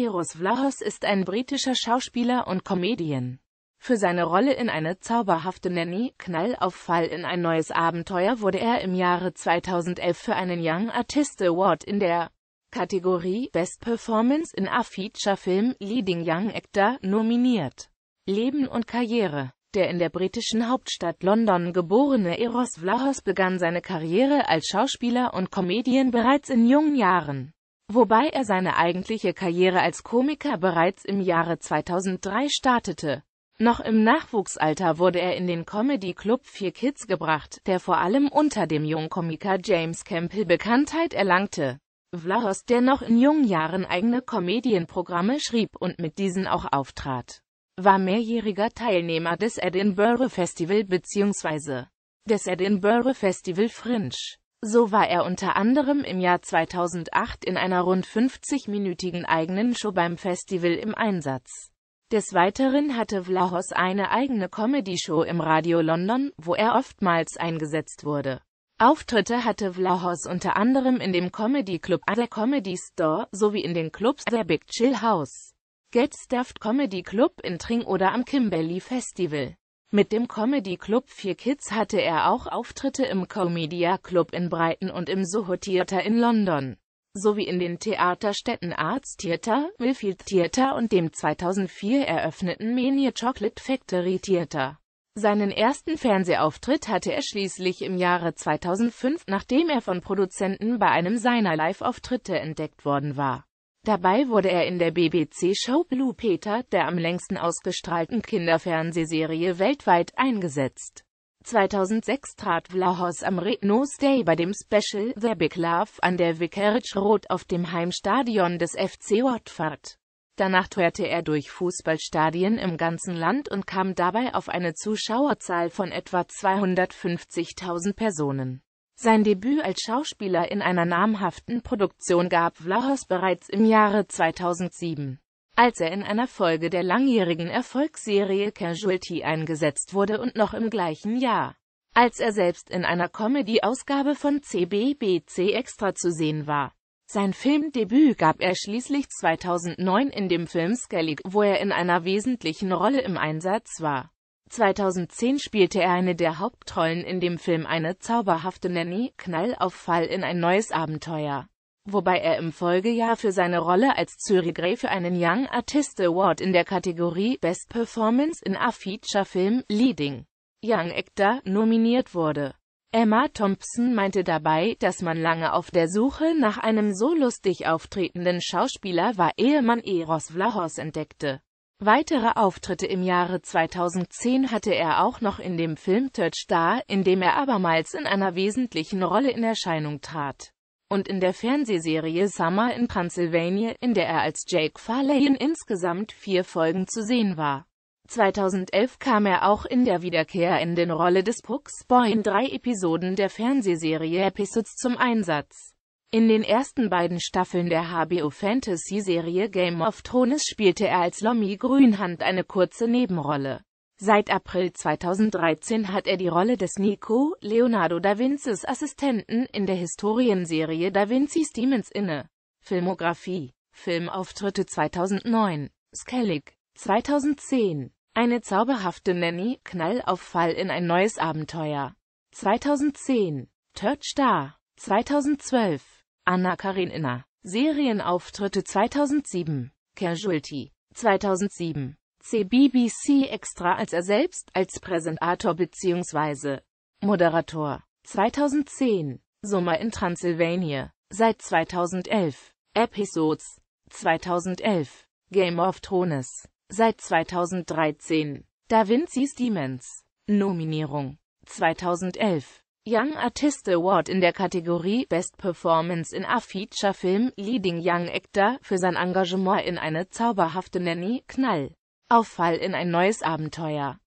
Eros Vlahos ist ein britischer Schauspieler und Comedian. Für seine Rolle in eine zauberhafte Nanny, Knall auf Fall in ein neues Abenteuer wurde er im Jahre 2011 für einen Young Artist Award in der Kategorie Best Performance in a Feature Film Leading Young Actor nominiert. Leben und Karriere Der in der britischen Hauptstadt London geborene Eros Vlahos begann seine Karriere als Schauspieler und Comedian bereits in jungen Jahren wobei er seine eigentliche Karriere als Komiker bereits im Jahre 2003 startete. Noch im Nachwuchsalter wurde er in den Comedy Club 4 Kids gebracht, der vor allem unter dem Jungkomiker James Campbell Bekanntheit erlangte. Vlahos, der noch in jungen Jahren eigene Comedienprogramme schrieb und mit diesen auch auftrat, war mehrjähriger Teilnehmer des Edinburgh Festival bzw. des Edinburgh Festival Fringe. So war er unter anderem im Jahr 2008 in einer rund 50-minütigen eigenen Show beim Festival im Einsatz. Des Weiteren hatte Vlahos eine eigene Comedy-Show im Radio London, wo er oftmals eingesetzt wurde. Auftritte hatte Vlahos unter anderem in dem Comedy Club The Comedy Store sowie in den Clubs The Big Chill House, Get Stuffed Comedy Club in Tring oder am Kimberley Festival. Mit dem Comedy Club 4 Kids hatte er auch Auftritte im Comedia Club in Brighton und im Soho Theater in London, sowie in den Theaterstätten Arts Theater, Millfield Theater und dem 2004 eröffneten Mania Chocolate Factory Theater. Seinen ersten Fernsehauftritt hatte er schließlich im Jahre 2005, nachdem er von Produzenten bei einem seiner Live-Auftritte entdeckt worden war. Dabei wurde er in der BBC-Show Blue Peter, der am längsten ausgestrahlten Kinderfernsehserie weltweit, eingesetzt. 2006 trat Vlahos am Rednose Day bei dem Special The Big Love an der Vicarage Road auf dem Heimstadion des FC Watford. Danach tourte er durch Fußballstadien im ganzen Land und kam dabei auf eine Zuschauerzahl von etwa 250.000 Personen. Sein Debüt als Schauspieler in einer namhaften Produktion gab Vlahos bereits im Jahre 2007, als er in einer Folge der langjährigen Erfolgsserie Casualty eingesetzt wurde und noch im gleichen Jahr, als er selbst in einer Comedy-Ausgabe von CBBC Extra zu sehen war. Sein Filmdebüt gab er schließlich 2009 in dem Film Skellig, wo er in einer wesentlichen Rolle im Einsatz war. 2010 spielte er eine der Hauptrollen in dem Film Eine zauberhafte Nanny, Knall auf Fall in ein neues Abenteuer, wobei er im Folgejahr für seine Rolle als Zürich Grey für einen Young Artist Award in der Kategorie Best Performance in a Feature Film Leading Young Actor nominiert wurde. Emma Thompson meinte dabei, dass man lange auf der Suche nach einem so lustig auftretenden Schauspieler war, ehe man Eros Vlahos entdeckte. Weitere Auftritte im Jahre 2010 hatte er auch noch in dem Film Third Star, in dem er abermals in einer wesentlichen Rolle in Erscheinung trat, und in der Fernsehserie Summer in Pennsylvania, in der er als Jake Farley in insgesamt vier Folgen zu sehen war. 2011 kam er auch in der wiederkehrenden Rolle des Pucks Boy in drei Episoden der Fernsehserie Episodes zum Einsatz. In den ersten beiden Staffeln der HBO Fantasy-Serie Game of Thrones spielte er als Lommy Grünhand eine kurze Nebenrolle. Seit April 2013 hat er die Rolle des Nico, Leonardo da Vincis Assistenten, in der Historienserie Da Vinci's Demons inne. Filmografie Filmauftritte 2009 Skellig 2010 Eine zauberhafte Nanny, Knallauffall in ein neues Abenteuer 2010 Third Star 2012 Anna Karin Inner. Serienauftritte 2007. Casualty 2007. CBBC Extra als er selbst, als Präsentator bzw. Moderator. 2010. Sommer in Transylvania. Seit 2011. Episodes. 2011. Game of Thrones. Seit 2013. Da Vinci's Demons. Nominierung. 2011. Young Artist Award in der Kategorie Best Performance in a Feature Film Leading Young Actor für sein Engagement in eine zauberhafte Nanny, Knall, Auffall in ein neues Abenteuer.